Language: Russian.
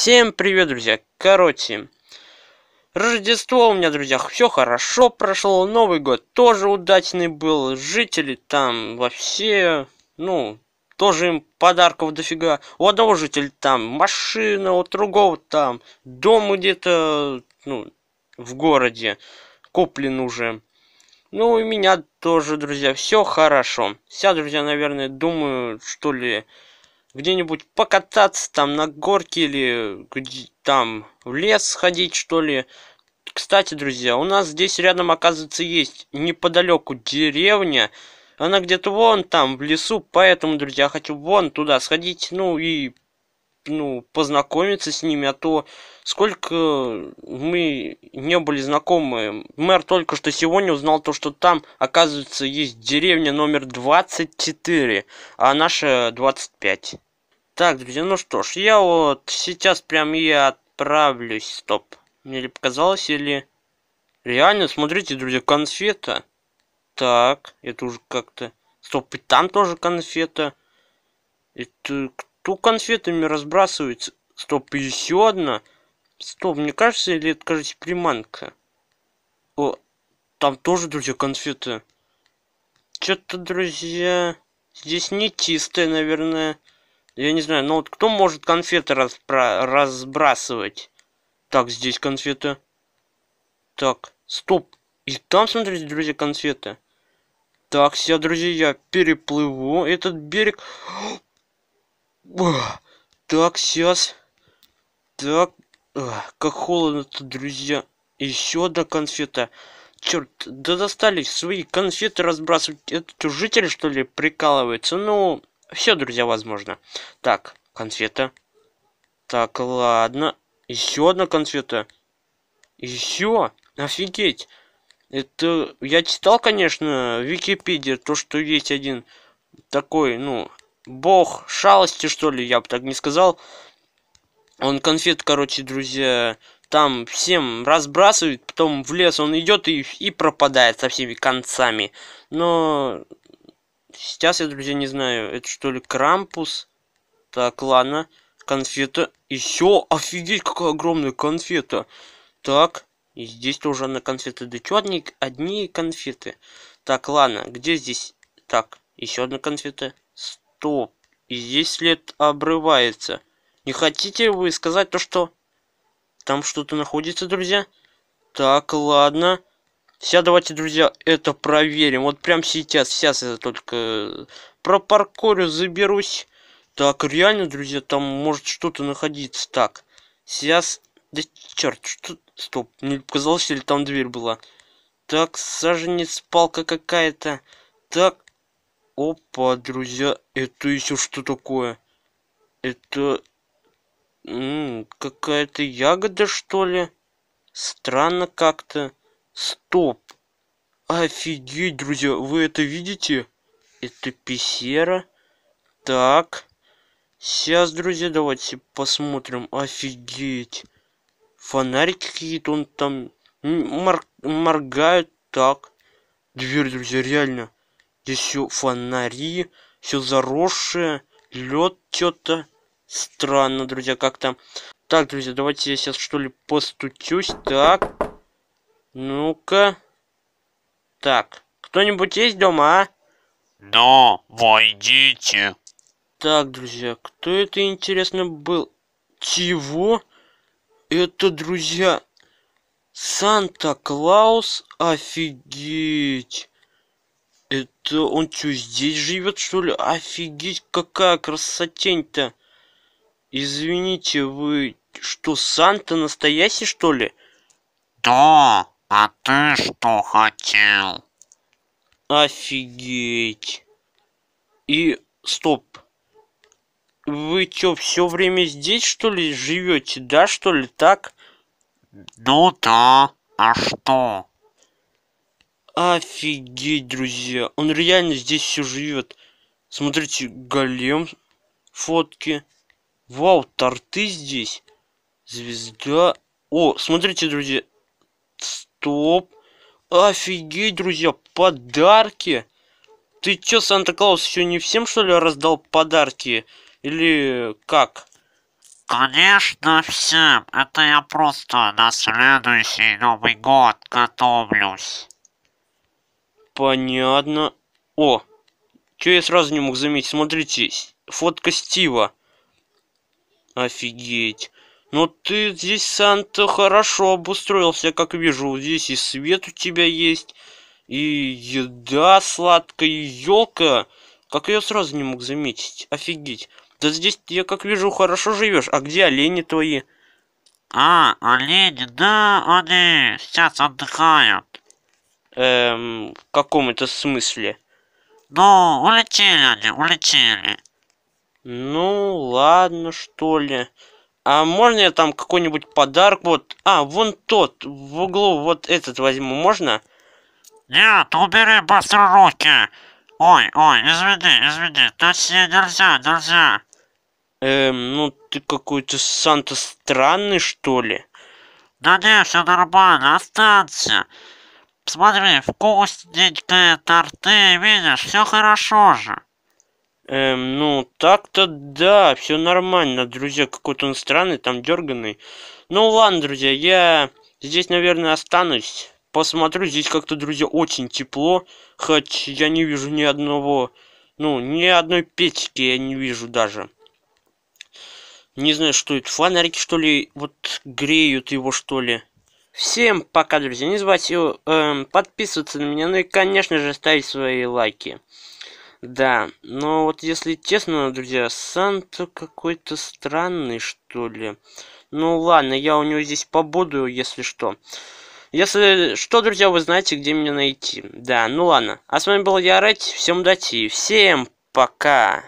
Всем привет, друзья! Короче, Рождество у меня, друзья, все хорошо прошло, Новый год тоже удачный был, жители там вообще, ну, тоже им подарков дофига. У одного жителя там машина, у другого там дом где-то, ну, в городе, куплен уже. Ну, у меня тоже, друзья, все хорошо. Сейчас, друзья, наверное, думаю, что ли, где-нибудь покататься там на горке или там в лес сходить, что ли. Кстати, друзья, у нас здесь рядом, оказывается, есть неподалеку деревня. Она где-то вон там, в лесу, поэтому, друзья, хочу вон туда сходить, ну и ну, познакомиться с ними, а то сколько мы не были знакомы. Мэр только что сегодня узнал то, что там, оказывается, есть деревня номер 24, а наша 25. Так, друзья, ну что ж, я вот сейчас прям и отправлюсь. Стоп. Мне ли показалось, или... Реально, смотрите, друзья, конфета. Так, это уже как-то... Стоп, и там тоже конфета. Это кто? Тут конфетами разбрасывается. Стоп, еще одна. Стоп, мне кажется, или это, кажется, приманка. О, там тоже, друзья, конфеты. Что-то, друзья, здесь не чистое, наверное. Я не знаю, но вот кто может конфеты распра разбрасывать? Так, здесь конфеты. Так, стоп. И там, смотрите, друзья, конфеты. Так, все, друзья, я переплыву этот берег. Так, сейчас. Так. Как холодно тут, друзья. Еще одна конфета. Черт, да достали свои конфеты разбрасывать. Этот житель, что ли, прикалывается? Ну, все, друзья, возможно. Так, конфета. Так, ладно. Еще одна конфета. Еще? Офигеть. Это я читал, конечно, в Википедии, то, что есть один такой, ну, бог шалости, что ли, я бы так не сказал. Он конфет, короче, друзья, там всем разбрасывает, потом в лес он идет и, и пропадает со всеми концами. Но сейчас я, друзья, не знаю, это что ли Крампус? Так, ладно, конфета. Еще, офигеть, какая огромная конфета. Так, и здесь тоже одна конфеты Да чё одни, одни конфеты? Так, ладно, где здесь? Так, еще одна конфета. Стоп, и здесь след обрывается. Не хотите вы сказать то, что... Там что-то находится, друзья? Так, ладно. Сейчас давайте, друзья, это проверим. Вот прям сейчас, сейчас я только про э, пропаркорю, заберусь. Так, реально, друзья, там может что-то находиться. Так, сейчас... Да черт, что... Стоп, не показалось, или там дверь была. Так, саженец, палка какая-то. Так, опа друзья это еще что такое это какая-то ягода что ли странно как-то стоп офигеть друзья вы это видите это пещера так сейчас друзья давайте посмотрим офигеть фонарики какие-то он там мор моргают так дверь друзья реально здесь фонари, все заросшее, лед что-то странно, друзья, как там. Так, друзья, давайте я сейчас что ли постучусь. Так. Ну-ка. Так. Кто-нибудь есть дома, а? Да, войдите. Так, друзья, кто это, интересно, был? Чего? Это, друзья, Санта-Клаус? Офигеть это он что здесь живет что ли офигеть какая красотень то извините вы что санта настоящий что ли да а ты что хотел офигеть и стоп вы чё, все время здесь, что ли, живете, да, что ли, так? Ну да, а что? Офигеть, друзья. Он реально здесь все живет. Смотрите, голем фотки. Вау, торты здесь. Звезда. О, смотрите, друзья. Стоп. Офигеть, друзья, подарки. Ты чё, Санта-Клаус, еще не всем, что ли, раздал подарки? Или как? Конечно, всем. Это я просто на следующий Новый год готовлюсь. Понятно. О, что я сразу не мог заметить? Смотрите, фотка Стива. Офигеть. Ну ты здесь, Санта, хорошо обустроился, как вижу. здесь и свет у тебя есть, и еда сладкая, и елка. Как я сразу не мог заметить. Офигеть. Да здесь, я как вижу, хорошо живешь. А где олени твои? А, олени, да, они сейчас отдыхают эм, в каком это смысле. Ну, улетели они, улетели. Ну, ладно, что ли. А можно я там какой-нибудь подарок? Вот, а, вон тот, в углу вот этот возьму, можно? Нет, убери быстро руки. Ой, ой, извини, извини, тут нельзя, нельзя. Эм, ну ты какой-то Санта странный, что ли? Да не, все нормально, останься. Смотри, вкусненькое торты, видишь, все хорошо же. Эм, ну, так-то да, все нормально, друзья, какой-то он странный, там дерганный. Ну ладно, друзья, я здесь, наверное, останусь. Посмотрю, здесь как-то, друзья, очень тепло, хоть я не вижу ни одного, ну, ни одной печки я не вижу даже. Не знаю, что это, фонарики, что ли, вот греют его, что ли. Всем пока, друзья. Не забывайте э, подписываться на меня, ну и, конечно же, ставить свои лайки. Да, но вот если честно, друзья, Санта какой-то странный, что ли. Ну ладно, я у него здесь побуду, если что. Если что, друзья, вы знаете, где меня найти. Да, ну ладно. А с вами был я, Рэд. Всем удачи. Всем пока.